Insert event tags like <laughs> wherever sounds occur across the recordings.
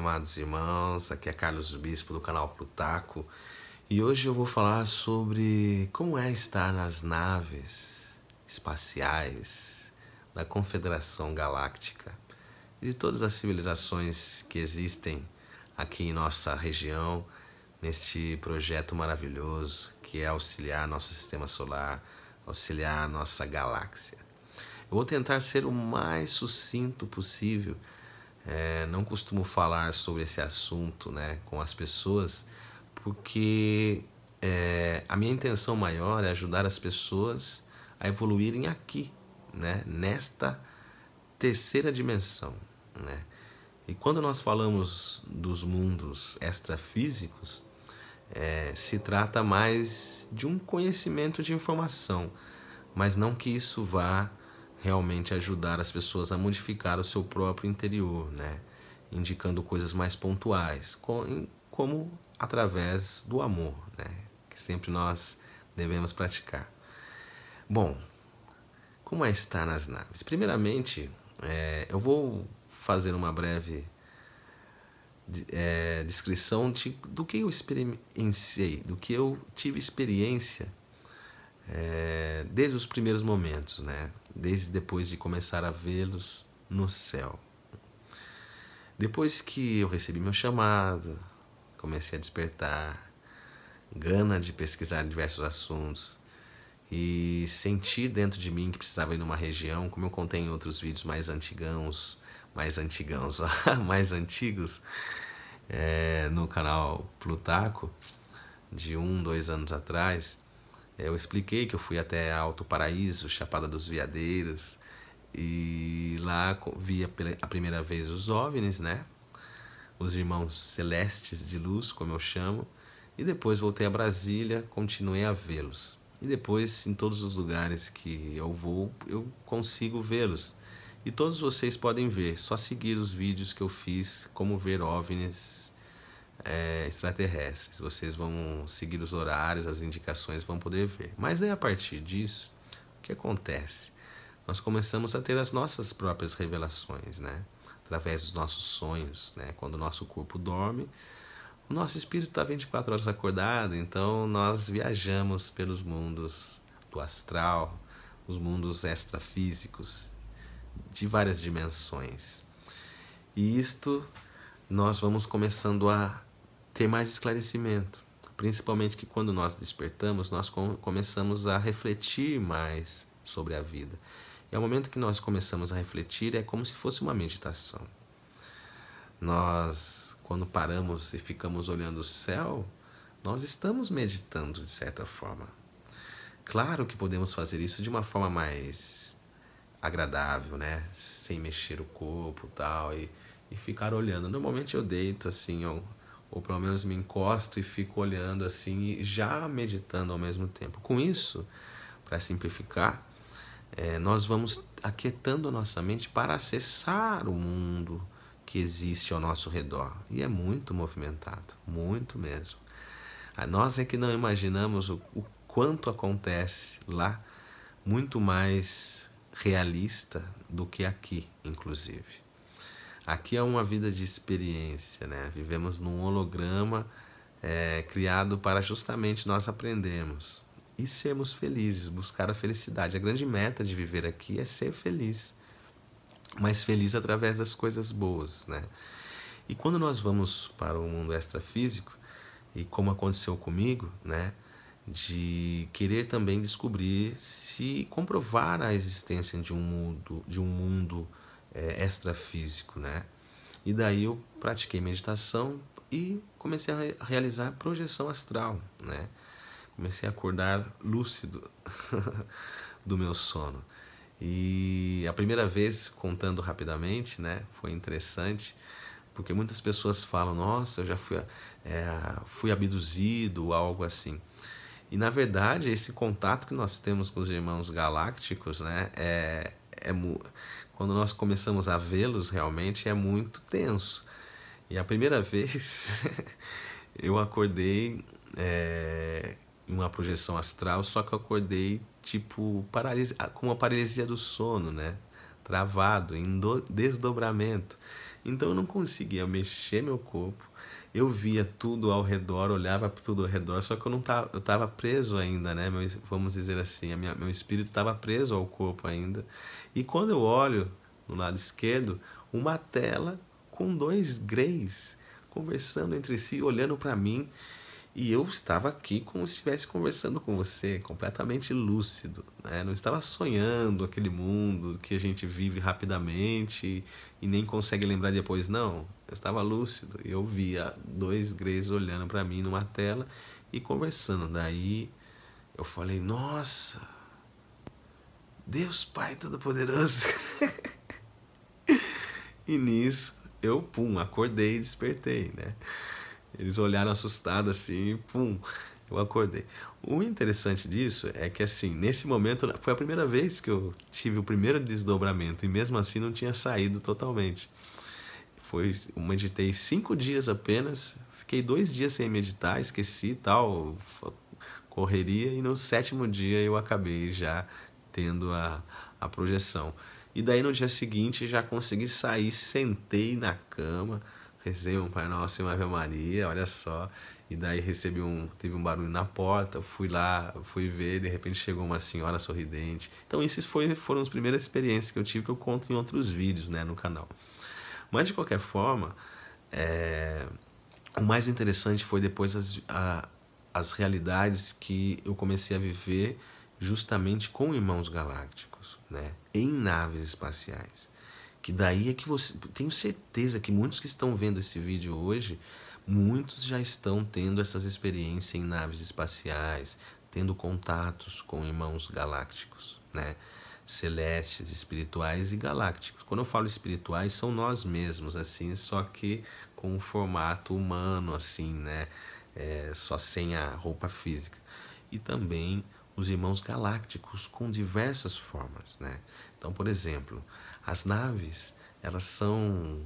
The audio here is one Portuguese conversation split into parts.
amados irmãos. Aqui é Carlos Bispo do canal Plutaco e hoje eu vou falar sobre como é estar nas naves espaciais da Confederação Galáctica e de todas as civilizações que existem aqui em nossa região neste projeto maravilhoso que é auxiliar nosso sistema solar, auxiliar nossa galáxia. Eu vou tentar ser o mais sucinto possível é, não costumo falar sobre esse assunto né, com as pessoas, porque é, a minha intenção maior é ajudar as pessoas a evoluírem aqui, né, nesta terceira dimensão. Né? E quando nós falamos dos mundos extrafísicos, é, se trata mais de um conhecimento de informação, mas não que isso vá realmente ajudar as pessoas a modificar o seu próprio interior, né? indicando coisas mais pontuais, como através do amor, né? que sempre nós devemos praticar. Bom, como é estar nas naves? Primeiramente, é, eu vou fazer uma breve é, descrição de, do que eu experienciei, do que eu tive experiência é, desde os primeiros momentos, né? desde depois de começar a vê-los no céu. Depois que eu recebi meu chamado, comecei a despertar gana de pesquisar diversos assuntos e sentir dentro de mim que precisava ir numa região, como eu contei em outros vídeos mais antigãos, mais antigãos, <laughs> mais antigos, é, no canal Plutaco, de um, dois anos atrás, eu expliquei que eu fui até Alto Paraíso, Chapada dos Veadeiros, e lá vi a primeira vez os OVNIs, né? Os irmãos celestes de luz, como eu chamo, e depois voltei a Brasília, continuei a vê-los. E depois, em todos os lugares que eu vou, eu consigo vê-los. E todos vocês podem ver, só seguir os vídeos que eu fiz, como ver OVNIs é, extraterrestres. Vocês vão seguir os horários, as indicações, vão poder ver. Mas daí a partir disso, o que acontece? Nós começamos a ter as nossas próprias revelações, né? Através dos nossos sonhos, né? Quando o nosso corpo dorme, o nosso espírito está 24 horas acordado, então nós viajamos pelos mundos do astral, os mundos extrafísicos de várias dimensões. E isto nós vamos começando a ter mais esclarecimento, principalmente que quando nós despertamos, nós com começamos a refletir mais sobre a vida. E ao momento que nós começamos a refletir, é como se fosse uma meditação. Nós, quando paramos e ficamos olhando o céu, nós estamos meditando de certa forma. Claro que podemos fazer isso de uma forma mais agradável, né? Sem mexer o corpo tal, e tal, e ficar olhando. Normalmente eu deito assim, ó ou pelo menos me encosto e fico olhando assim e já meditando ao mesmo tempo. Com isso, para simplificar, é, nós vamos aquietando nossa mente para acessar o mundo que existe ao nosso redor. E é muito movimentado, muito mesmo. A ah, nós é que não imaginamos o, o quanto acontece lá, muito mais realista do que aqui, inclusive. Aqui é uma vida de experiência, né? Vivemos num holograma é, criado para justamente nós aprendermos e sermos felizes, buscar a felicidade. A grande meta de viver aqui é ser feliz, mas feliz através das coisas boas, né? E quando nós vamos para o mundo extrafísico, e como aconteceu comigo, né? de querer também descobrir se comprovar a existência de um mundo, de um mundo é, extrafísico, né? E daí eu pratiquei meditação e comecei a re realizar projeção astral, né? Comecei a acordar lúcido <laughs> do meu sono. E a primeira vez, contando rapidamente, né? Foi interessante, porque muitas pessoas falam, nossa, eu já fui, é, fui abduzido ou algo assim. E na verdade, esse contato que nós temos com os irmãos galácticos, né? É, é, quando nós começamos a vê-los realmente é muito tenso. E a primeira <laughs> vez eu acordei é, em uma projeção astral, só que eu acordei tipo paralisia, ah, com uma paralisia do sono, né? Travado, em do, desdobramento. Então eu não conseguia mexer meu corpo. Eu via tudo ao redor, olhava para tudo ao redor, só que eu não tava, eu tava preso ainda, né? Meu, vamos dizer assim, minha, meu espírito estava preso ao corpo ainda. E quando eu olho no lado esquerdo, uma tela com dois greys conversando entre si, olhando para mim, e eu estava aqui como se estivesse conversando com você, completamente lúcido, né? Não estava sonhando aquele mundo que a gente vive rapidamente e nem consegue lembrar depois, não. Eu estava lúcido e eu via dois greys olhando para mim numa tela e conversando. Daí eu falei: "Nossa, Deus Pai Todo-Poderoso. <laughs> e nisso, eu, pum, acordei e despertei, né? Eles olharam assustados assim, pum, eu acordei. O interessante disso é que, assim, nesse momento né, foi a primeira vez que eu tive o primeiro desdobramento e mesmo assim não tinha saído totalmente. Foi, eu meditei cinco dias apenas, fiquei dois dias sem meditar, esqueci tal, correria, e no sétimo dia eu acabei já tendo a, a projeção. E daí no dia seguinte já consegui sair, sentei na cama, rezei um Pai Nosso e uma Ave Maria, olha só. E daí recebi um, teve um barulho na porta, fui lá, fui ver, de repente chegou uma senhora sorridente. Então esses foi, foram as primeiras experiências que eu tive que eu conto em outros vídeos, né, no canal. Mas de qualquer forma, é... o mais interessante foi depois as, a, as realidades que eu comecei a viver justamente com irmãos galácticos, né? em naves espaciais. Que daí é que você. Tenho certeza que muitos que estão vendo esse vídeo hoje, muitos já estão tendo essas experiências em naves espaciais, tendo contatos com irmãos galácticos, né? celestes, espirituais e galácticos. Quando eu falo espirituais, são nós mesmos, assim, só que com um formato humano, assim, né? É, só sem a roupa física. E também os irmãos galácticos com diversas formas, né? Então, por exemplo, as naves, elas são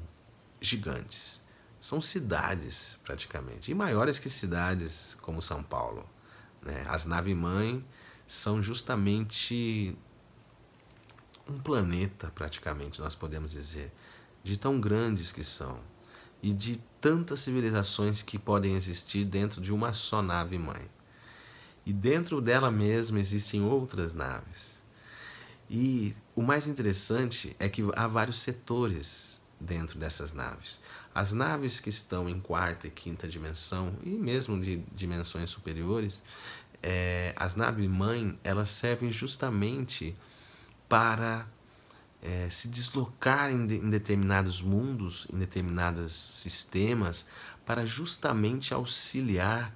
gigantes. São cidades, praticamente, e maiores que cidades como São Paulo, né? As naves-mãe são justamente um planeta, praticamente, nós podemos dizer, de tão grandes que são e de tantas civilizações que podem existir dentro de uma só nave-mãe e dentro dela mesma existem outras naves. E o mais interessante é que há vários setores dentro dessas naves. As naves que estão em quarta e quinta dimensão, e mesmo de dimensões superiores, é, as naves mãe, elas servem justamente para é, se deslocar em, de, em determinados mundos, em determinados sistemas, para justamente auxiliar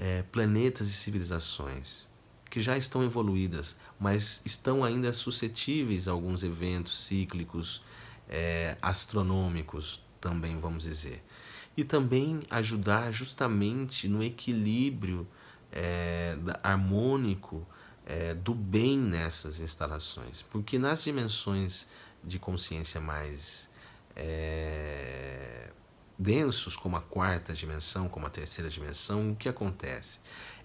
é, planetas e civilizações que já estão evoluídas, mas estão ainda suscetíveis a alguns eventos cíclicos, é, astronômicos, também vamos dizer. E também ajudar justamente no equilíbrio é, harmônico é, do bem nessas instalações. Porque nas dimensões de consciência mais. É, densos como a quarta dimensão, como a terceira dimensão, o que acontece?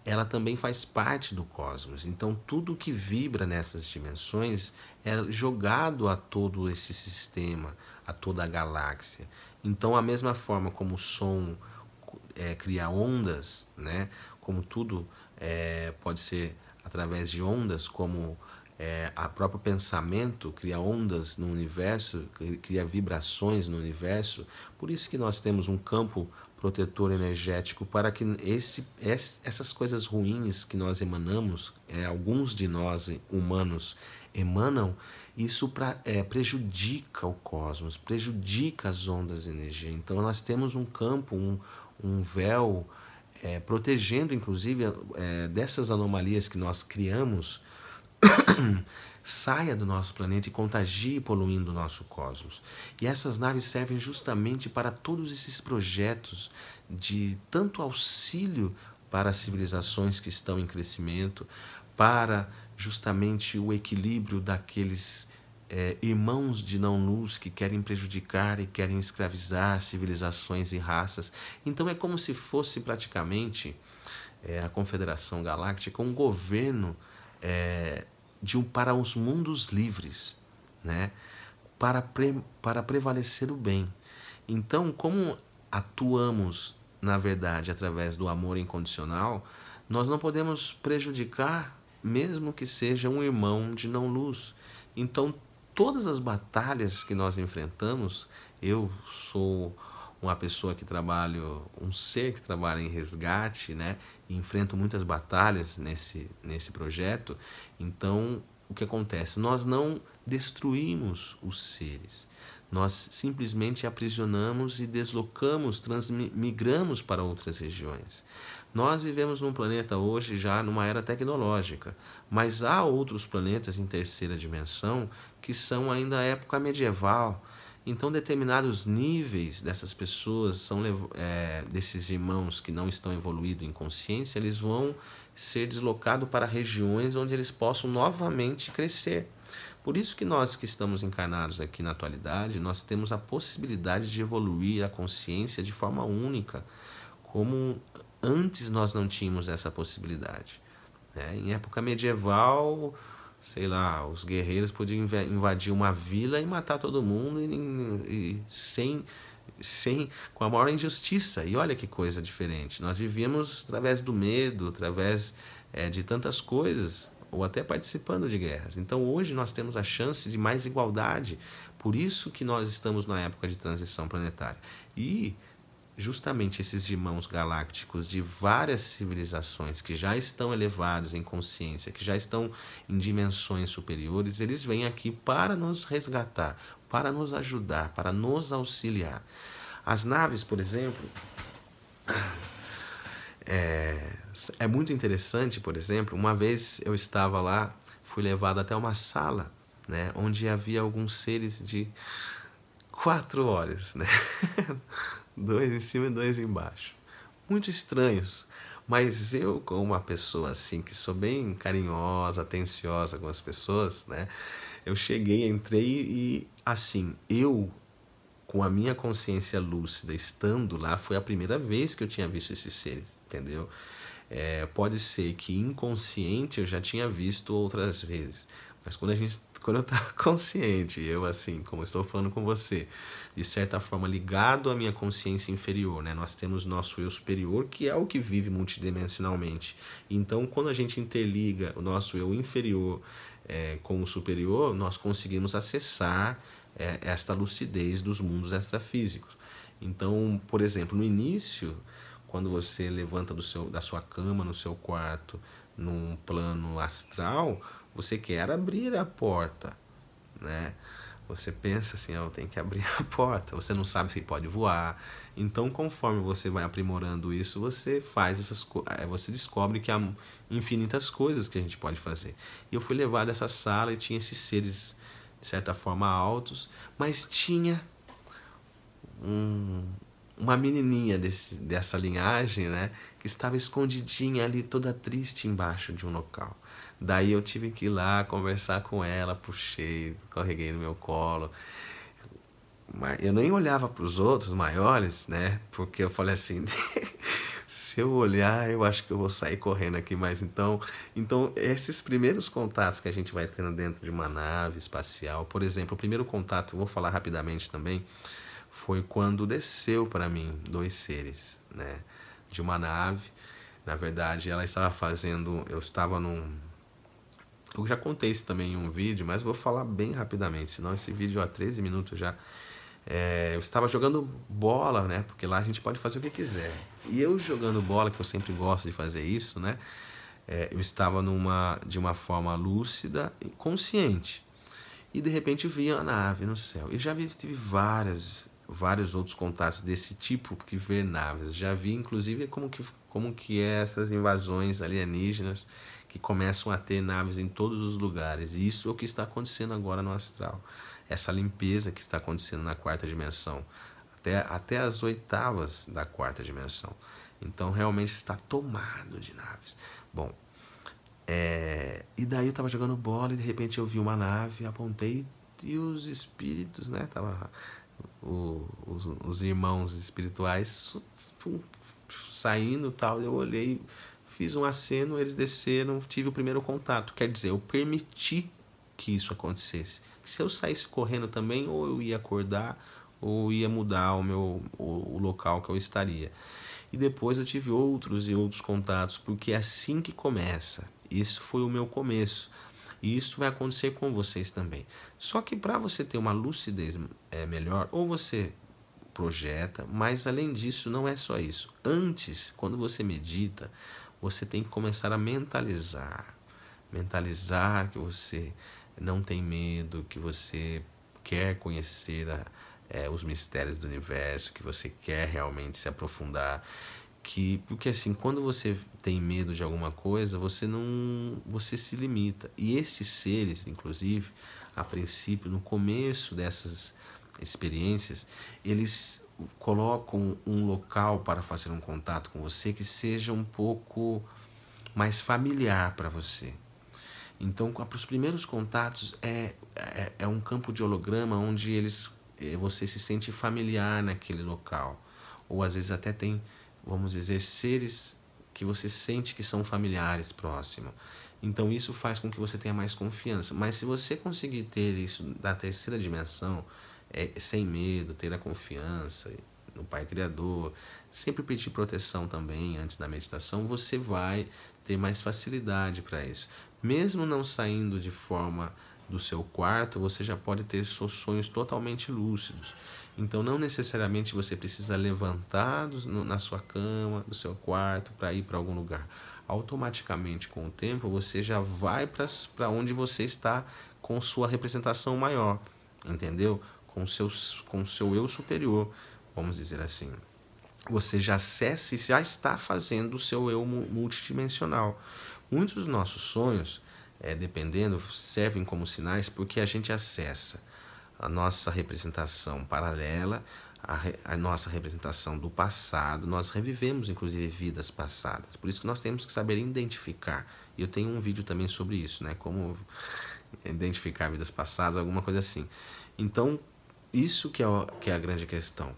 Ela também faz parte do cosmos. Então, tudo que vibra nessas dimensões é jogado a todo esse sistema, a toda a galáxia. Então, a mesma forma como o som é, cria ondas, né? como tudo é, pode ser através de ondas, como é, a próprio pensamento cria ondas no universo, cria vibrações no universo. Por isso que nós temos um campo protetor energético para que esse, essas coisas ruins que nós emanamos, é, alguns de nós humanos emanam, isso pra, é, prejudica o cosmos, prejudica as ondas de energia. Então nós temos um campo, um, um véu, é, protegendo inclusive é, dessas anomalias que nós criamos <coughs> saia do nosso planeta e contagie poluindo o nosso cosmos. E essas naves servem justamente para todos esses projetos de tanto auxílio para as civilizações que estão em crescimento, para justamente o equilíbrio daqueles é, irmãos de não luz que querem prejudicar e querem escravizar civilizações e raças. Então é como se fosse praticamente é, a Confederação Galáctica um governo é, de um para os mundos livres, né? Para pre, para prevalecer o bem. Então, como atuamos na verdade através do amor incondicional, nós não podemos prejudicar mesmo que seja um irmão de não luz. Então, todas as batalhas que nós enfrentamos, eu sou uma pessoa que trabalho, um ser que trabalha em resgate, né? enfrento muitas batalhas nesse, nesse projeto. Então, o que acontece? Nós não destruímos os seres, nós simplesmente aprisionamos e deslocamos, transmigramos para outras regiões. Nós vivemos num planeta hoje já numa era tecnológica, mas há outros planetas em terceira dimensão que são ainda época medieval, então, determinados níveis dessas pessoas, são é, desses irmãos que não estão evoluídos em consciência, eles vão ser deslocados para regiões onde eles possam novamente crescer. Por isso que nós que estamos encarnados aqui na atualidade, nós temos a possibilidade de evoluir a consciência de forma única, como antes nós não tínhamos essa possibilidade. Né? Em época medieval, sei lá, os guerreiros podiam invadir uma vila e matar todo mundo e, e sem sem com a maior injustiça. E olha que coisa diferente. Nós vivíamos através do medo, através é, de tantas coisas, ou até participando de guerras. Então hoje nós temos a chance de mais igualdade. Por isso que nós estamos na época de transição planetária. E justamente esses irmãos galácticos de várias civilizações que já estão elevados em consciência, que já estão em dimensões superiores, eles vêm aqui para nos resgatar, para nos ajudar, para nos auxiliar. As naves, por exemplo, <clears throat> é, é muito interessante, por exemplo, uma vez eu estava lá, fui levado até uma sala, né, onde havia alguns seres de quatro olhos, né? <laughs> dois em cima e dois embaixo. Muito estranhos. Mas eu, como uma pessoa assim, que sou bem carinhosa, atenciosa com as pessoas, né? Eu cheguei, entrei e, assim, eu, com a minha consciência lúcida, estando lá, foi a primeira vez que eu tinha visto esses seres, entendeu? É, pode ser que inconsciente eu já tinha visto outras vezes, mas quando a gente quando eu estava <laughs> consciente, eu assim, como estou falando com você, de certa forma ligado à minha consciência inferior, né? Nós temos nosso eu superior, que é o que vive multidimensionalmente. Então, quando a gente interliga o nosso eu inferior é, com o superior, nós conseguimos acessar é, esta lucidez dos mundos extrafísicos. Então, por exemplo, no início, quando você levanta do seu, da sua cama, no seu quarto, num plano astral, você quer abrir a porta, né? Você pensa assim, ah, eu tenho que abrir a porta. Você não sabe se pode voar. Então, conforme você vai aprimorando isso, você faz essas eh, você descobre que há infinitas coisas que a gente pode fazer. E eu fui levado a essa sala e tinha esses seres de certa forma altos, mas tinha um, uma menininha desse, dessa linhagem, né? estava escondidinha ali, toda triste embaixo de um local. Daí eu tive que ir lá conversar com ela, puxei, carreguei no meu colo. Eu nem olhava para os outros maiores, né? Porque eu falei assim, <laughs> se eu olhar, eu acho que eu vou sair correndo aqui, mas então, então esses primeiros contatos que a gente vai tendo dentro de uma nave espacial, por exemplo, o primeiro contato, vou falar rapidamente também, foi quando desceu para mim dois seres, né? de uma nave. Na verdade, ela estava fazendo. Eu estava num. Eu já contei isso também em um vídeo, mas vou falar bem rapidamente, senão esse vídeo há 13 minutos já. É, eu estava jogando bola, né? Porque lá a gente pode fazer o que quiser. E eu jogando bola, que eu sempre gosto de fazer isso, né? É, eu estava numa, de uma forma lúcida e consciente. E de repente vi a nave no céu. Eu já tive várias vários outros contatos desse tipo que ver naves. Já vi, inclusive, como que, como que é essas invasões alienígenas que começam a ter naves em todos os lugares. E isso é o que está acontecendo agora no astral. Essa limpeza que está acontecendo na quarta dimensão, até, até as oitavas da quarta dimensão. Então, realmente está tomado de naves. Bom, é... e daí eu estava jogando bola e de repente eu vi uma nave, apontei e os espíritos, né? Tava o, os, os, irmãos espirituais saindo tal. Eu olhei, fiz um aceno, eles desceram, tive o primeiro contato. Quer dizer, eu permiti que isso acontecesse. Se eu saísse correndo também, ou eu ia acordar, ou ia mudar o meu o, o local que eu estaria. E depois eu tive outros e outros contatos, porque é assim que começa. Isso foi o meu começo. E isso vai acontecer com vocês também. Só que para você ter uma lucidez é, melhor, ou você projeta, mas além disso, não é só isso. Antes, quando você medita, você tem que começar a mentalizar. Mentalizar que você não tem medo, que você quer conhecer a, é, os mistérios do universo, que você quer realmente se aprofundar que porque assim quando você tem medo de alguma coisa você não você se limita e esses seres inclusive a princípio no começo dessas experiências eles colocam um local para fazer um contato com você que seja um pouco mais familiar para você então para os primeiros contatos é, é é um campo de holograma onde eles eh, você se sente familiar naquele local ou às vezes até tem vamos dizer, seres que você sente que são familiares próximo. Então isso faz com que você tenha mais confiança. Mas se você conseguir ter isso da terceira dimensão, é, sem medo, ter a confiança no Pai Criador, sempre pedir proteção também antes da meditação, você vai ter mais facilidade para isso. Mesmo não saindo de forma do seu quarto, você já pode ter seus sonhos totalmente lúcidos. Então, não necessariamente você precisa levantar do, no, na sua cama, do seu quarto, para ir para algum lugar. Automaticamente, com o tempo, você já vai para onde você está com sua representação maior, entendeu? Com seus, com seu eu superior, vamos dizer assim. Você já acessa e já está fazendo o seu eu multidimensional. Muitos dos nossos sonhos, é, dependendo, servem como sinais porque a gente acessa a nossa representação paralela, a, re, a, nossa representação do passado. Nós revivemos, inclusive, vidas passadas. Por isso que nós temos que saber identificar. Eu tenho um vídeo também sobre isso, né? Como identificar vidas passadas, alguma coisa assim. Então, isso que é, o, que é a grande questão.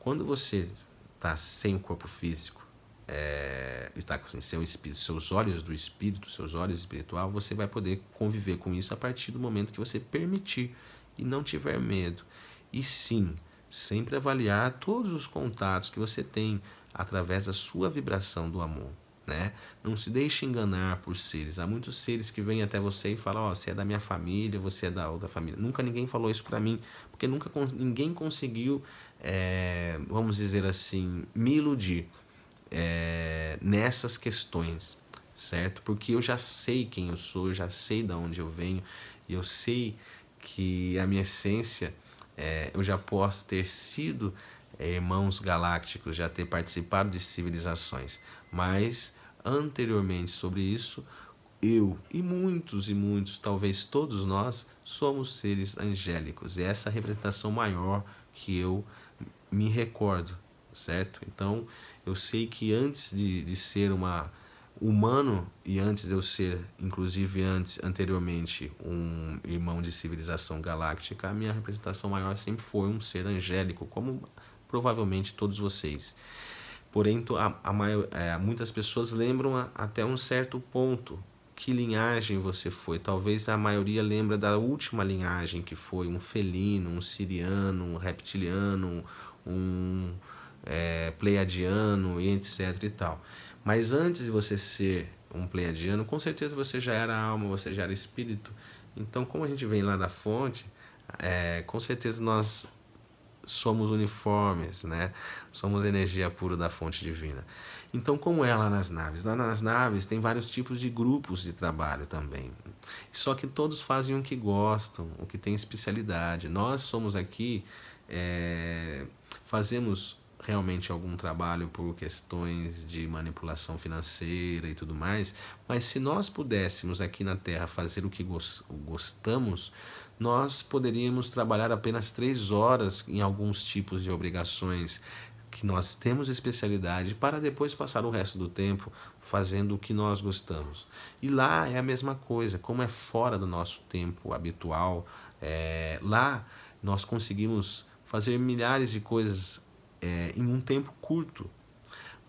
Quando você está sem o corpo físico, é, está com seu espírito, seus olhos do espírito, seus olhos espiritual, você vai poder conviver com isso a partir do momento que você permitir e não tiver medo. E sim, sempre avaliar todos os contatos que você tem através da sua vibração do amor. Né? Não se deixe enganar por seres. Há muitos seres que vêm até você e falam: "Ó, oh, você é da minha família, você é da outra família". Nunca ninguém falou isso para mim, porque nunca ninguém conseguiu, é, vamos dizer assim, me iludir é, nessas questões, certo? Porque eu já sei quem eu sou, eu já sei de onde eu venho e eu sei que a minha essência, é, eu já posso ter sido é, irmãos galácticos, já ter participado de civilizações, mas anteriormente sobre isso, eu e muitos e muitos, talvez todos nós, somos seres angélicos. E essa é a representação maior que eu me recordo, certo? Então, eu sei que antes de, de ser uma humano e antes de eu ser, inclusive antes, anteriormente, um irmão de civilização galáctica, a minha representação maior sempre foi um ser angélico, como provavelmente todos vocês. Porém, a, a maior, é, muitas pessoas lembram a, até um certo ponto que linhagem você foi. Talvez a maioria lembra da última linhagem que foi um felino, um siriano, um reptiliano, um é, pleiadiano, etc e tal. Mas antes de você ser um pleiadiano, com certeza você já era alma, você já era espírito. Então, como a gente vem lá da fonte, é, com certeza nós somos uniformes, né? Somos energia pura da fonte divina. Então, como é lá nas naves? Lá nas naves tem vários tipos de grupos de trabalho também. Só que todos fazem o que gostam, o que tem especialidade. Nós somos aqui, é, fazemos realmente algum trabalho por questões de manipulação financeira e tudo mais, mas se nós pudéssemos aqui na Terra fazer o que gostamos, nós poderíamos trabalhar apenas três horas em alguns tipos de obrigações que nós temos especialidade para depois passar o resto do tempo fazendo o que nós gostamos. E lá é a mesma coisa, como é fora do nosso tempo habitual, é, lá nós conseguimos fazer milhares de coisas é, em um tempo curto.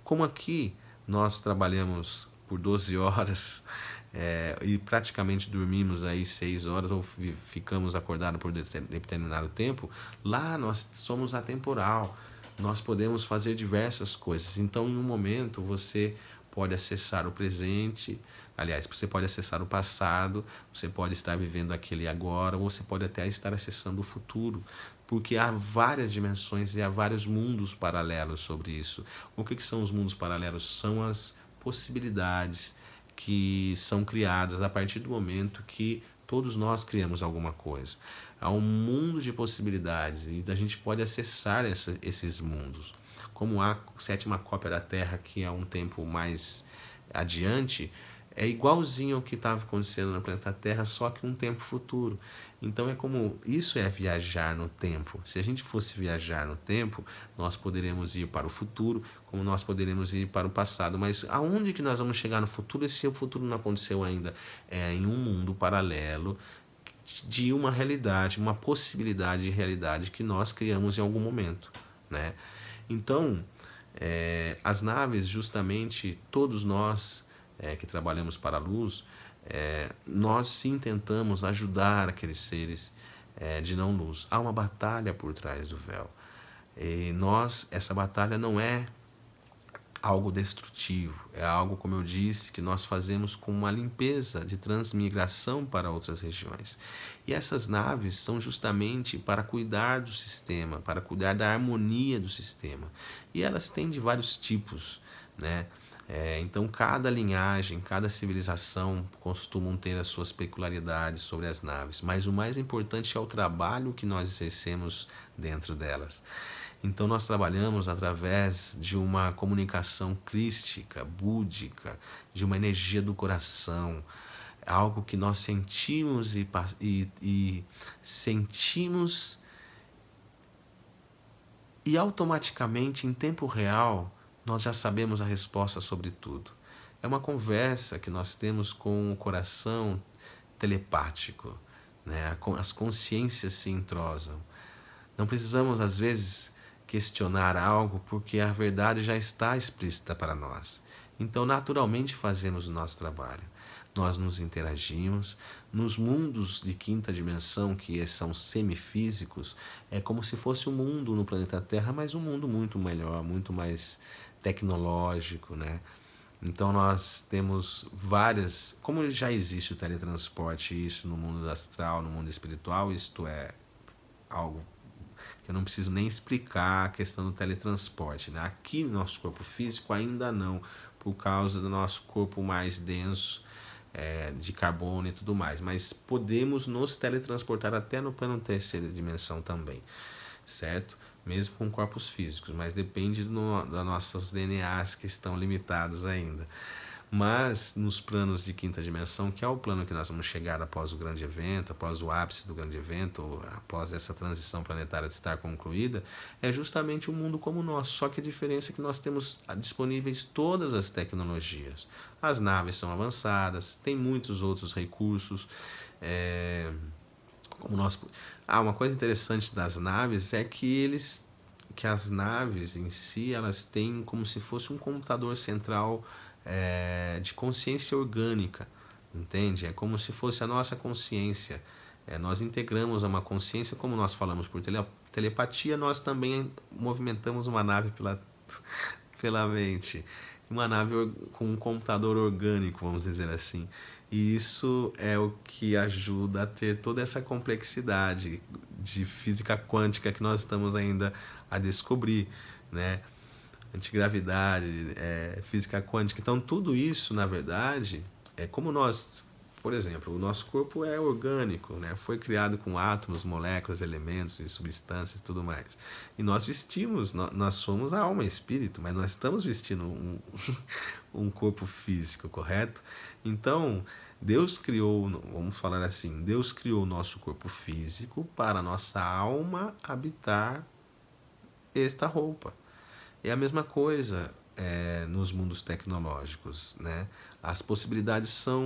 Como aqui nós trabalhamos por 12 horas <laughs> é, e praticamente dormimos aí 6 horas ou ficamos acordados por determinado tempo, lá nós somos atemporal, nós podemos fazer diversas coisas. Então, em um momento, você pode acessar o presente, aliás, você pode acessar o passado, você pode estar vivendo aquele agora, ou você pode até estar acessando o futuro porque há várias dimensões e há vários mundos paralelos sobre isso. O que, que são os mundos paralelos? São as possibilidades que são criadas a partir do momento que todos nós criamos alguma coisa. Há um mundo de possibilidades e a gente pode acessar essa, esses mundos. Como a sétima cópia da Terra, que é um tempo mais adiante, é igualzinho ao que estava acontecendo no planeta Terra, só que um tempo futuro. Então é como isso é viajar no tempo. Se a gente fosse viajar no tempo, nós poderemos ir para o futuro, como nós poderemos ir para o passado. Mas aonde que nós vamos chegar no futuro se o futuro não aconteceu ainda? É em um mundo paralelo de uma realidade, uma possibilidade de realidade que nós criamos em algum momento, né? Então, é, as naves, justamente, todos nós é, que trabalhamos para a luz, é, nós sim tentamos ajudar aqueles seres é, de não luz. Há uma batalha por trás do véu. E nós, essa batalha não é algo destrutivo, é algo, como eu disse, que nós fazemos com uma limpeza de transmigração para outras regiões. E essas naves são justamente para cuidar do sistema, para cuidar da harmonia do sistema. E elas têm de vários tipos, né? É, então, cada linhagem, cada civilização costumam ter as suas peculiaridades sobre as naves, mas o mais importante é o trabalho que nós exercemos dentro delas. Então, nós trabalhamos através de uma comunicação crística, búdica, de uma energia do coração, algo que nós sentimos e, e, e sentimos e automaticamente, em tempo real, nós já sabemos a resposta sobre tudo. É uma conversa que nós temos com o coração telepático, né? as consciências se entrosam. Não precisamos, às vezes, questionar algo porque a verdade já está explícita para nós. Então, naturalmente, fazemos o nosso trabalho. Nós nos interagimos. Nos mundos de quinta dimensão, que são semifísicos, é como se fosse um mundo no planeta Terra, mas um mundo muito melhor, muito mais tecnológico, né? Então nós temos várias, como já existe o teletransporte isso no mundo astral, no mundo espiritual, isto é algo que eu não preciso nem explicar a questão do teletransporte, né? Aqui no nosso corpo físico ainda não, por causa do nosso corpo mais denso, é, de carbono e tudo mais, mas podemos nos teletransportar até no plano terceira dimensão também, certo? mesmo com corpos físicos, mas depende do, das nossas DNAs que estão limitados ainda. Mas nos planos de quinta dimensão, que é o plano que nós vamos chegar após o grande evento, após o ápice do grande evento, após essa transição planetária de estar concluída, é justamente um mundo como o nosso. Só que a diferença é que nós temos disponíveis todas as tecnologias. As naves são avançadas, tem muitos outros recursos. É como nós ah, uma coisa interessante das naves é que eles que as naves em si elas têm como se fosse um computador central é, de consciência orgânica, entende? É como se fosse a nossa consciência. É, nós integramos a uma consciência, como nós falamos por tele, telepatia, nós também movimentamos uma nave pela, <laughs> pela mente. Uma nave com um computador orgânico, vamos dizer assim. E isso é o que ajuda a ter toda essa complexidade de física quântica que nós estamos ainda a descobrir, né? Antigravidade, é, física quântica. Então, tudo isso, na verdade, é como nós por exemplo, o nosso corpo é orgânico, né? foi criado com átomos, moléculas, elementos e substâncias e tudo mais. E nós vestimos, nós somos a alma e espírito, mas nós estamos vestindo um, <laughs> um corpo físico, correto? Então, Deus criou, vamos falar assim, Deus criou o nosso corpo físico para a nossa alma habitar esta roupa. É a mesma coisa, é, nos mundos tecnológicos. Né? As possibilidades são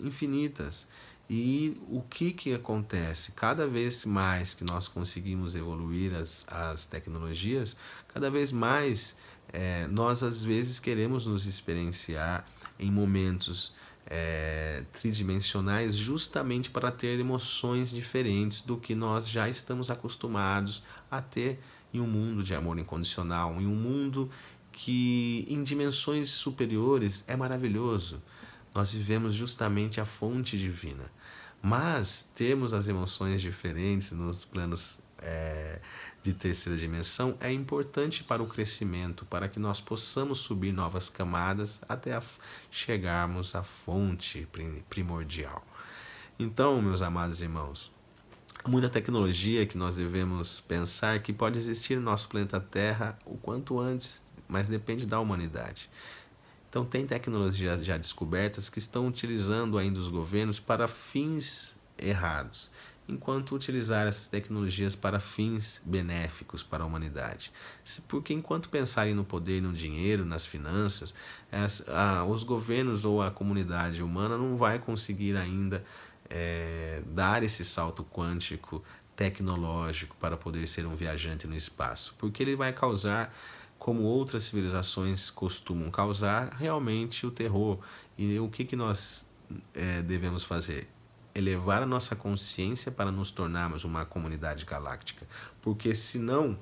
infinitas. E o que, que acontece? Cada vez mais que nós conseguimos evoluir as, as tecnologias, cada vez mais é, nós às vezes queremos nos experienciar em momentos é, tridimensionais justamente para ter emoções diferentes do que nós já estamos acostumados a ter em um mundo de amor incondicional, em um mundo que em dimensões superiores é maravilhoso. Nós vivemos justamente a fonte divina. Mas termos as emoções diferentes nos planos é, de terceira dimensão é importante para o crescimento, para que nós possamos subir novas camadas até chegarmos à fonte primordial. Então, meus amados irmãos, muita tecnologia que nós devemos pensar que pode existir no nosso planeta Terra o quanto antes mas depende da humanidade. Então, tem tecnologias já descobertas que estão utilizando ainda os governos para fins errados, enquanto utilizar essas tecnologias para fins benéficos para a humanidade. Porque enquanto pensarem no poder, no dinheiro, nas finanças, as, a, os governos ou a comunidade humana não vai conseguir ainda é, dar esse salto quântico tecnológico para poder ser um viajante no espaço, porque ele vai causar como outras civilizações costumam causar, realmente o terror. E o que, que nós é, devemos fazer? Elevar a nossa consciência para nos tornarmos uma comunidade galáctica. Porque senão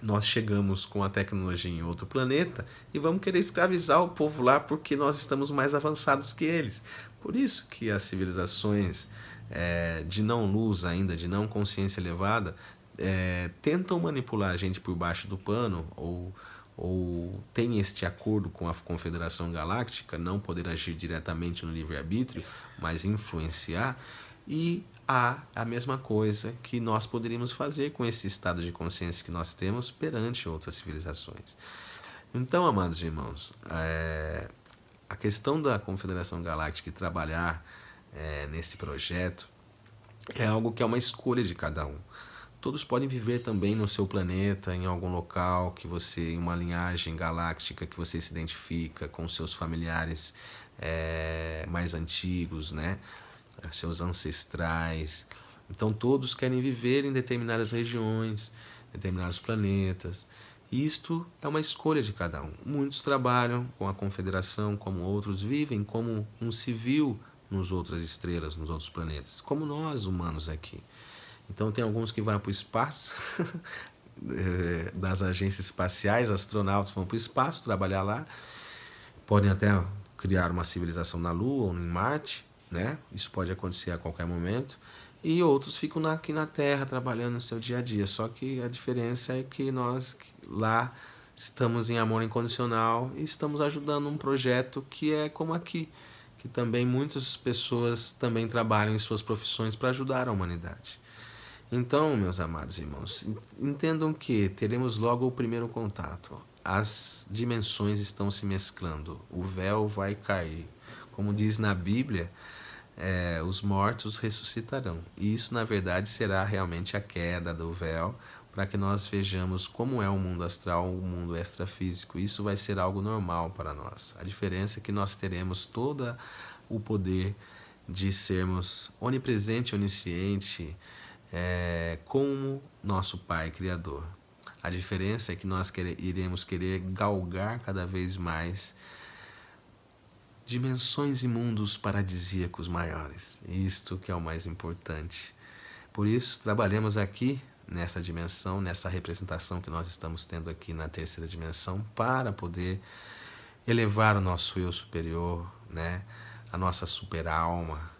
nós chegamos com a tecnologia em outro planeta e vamos querer escravizar o povo lá porque nós estamos mais avançados que eles. Por isso que as civilizações é, de não luz ainda, de não consciência elevada, é, tentam manipular a gente por baixo do pano ou ou tem este acordo com a Confederação Galáctica, não poder agir diretamente no livre-arbítrio, mas influenciar, e há a mesma coisa que nós poderíamos fazer com esse estado de consciência que nós temos perante outras civilizações. Então, amados irmãos, é, a questão da Confederação Galáctica e trabalhar é, nesse projeto é algo que é uma escolha de cada um todos podem viver também no seu planeta, em algum local que você, em uma linhagem galáctica que você se identifica com seus familiares é, mais antigos, né? seus ancestrais. Então todos querem viver em determinadas regiões, determinados planetas. Isto é uma escolha de cada um. Muitos trabalham com a confederação, como outros vivem como um civil nos outras estrelas, nos outros planetas, como nós humanos aqui. Então tem alguns que vão para o espaço, <laughs> eh, das agências espaciais, astronautas vão para o espaço trabalhar lá, podem até criar uma civilização na Lua ou em Marte, né? Isso pode acontecer a qualquer momento. E outros ficam aqui na Terra trabalhando no seu dia a dia. Só que a diferença é que nós lá estamos em amor incondicional e estamos ajudando um projeto que é como aqui, que também muitas pessoas também trabalham em suas profissões para ajudar a humanidade. Então, meus amados irmãos, entendam que teremos logo o primeiro contato. As dimensões estão se mesclando, o véu vai cair. Como diz na Bíblia, é, os mortos ressuscitarão. E isso, na verdade, será realmente a queda do véu para que nós vejamos como é o mundo astral, o mundo extrafísico. Isso vai ser algo normal para nós. A diferença é que nós teremos todo o poder de sermos onipresente, onisciente é, como nosso Pai Criador. A diferença é que nós quere, iremos querer galgar cada vez mais dimensões e mundos paradisíacos maiores. Isto que é o mais importante. Por isso, trabalhamos aqui nessa dimensão, nessa representação que nós estamos tendo aqui na terceira dimensão, para poder elevar o nosso eu superior, né? a nossa super alma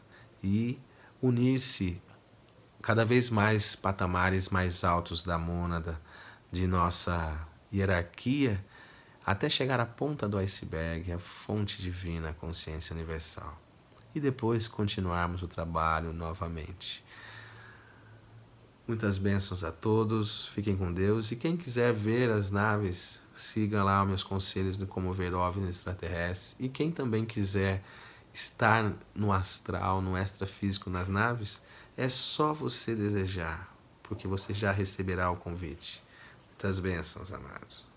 e unir-se cada vez mais patamares mais altos da mônada, de nossa hierarquia, até chegar à ponta do iceberg, a fonte divina, a consciência universal. E depois continuarmos o trabalho novamente. Muitas bênçãos a todos, fiquem com Deus. E quem quiser ver as naves, siga lá meus conselhos de como ver OVNIs extraterrestres. E quem também quiser estar no astral, no extrafísico, nas naves, é só você desejar, porque você já receberá o convite. Muitas bênçãos, amados.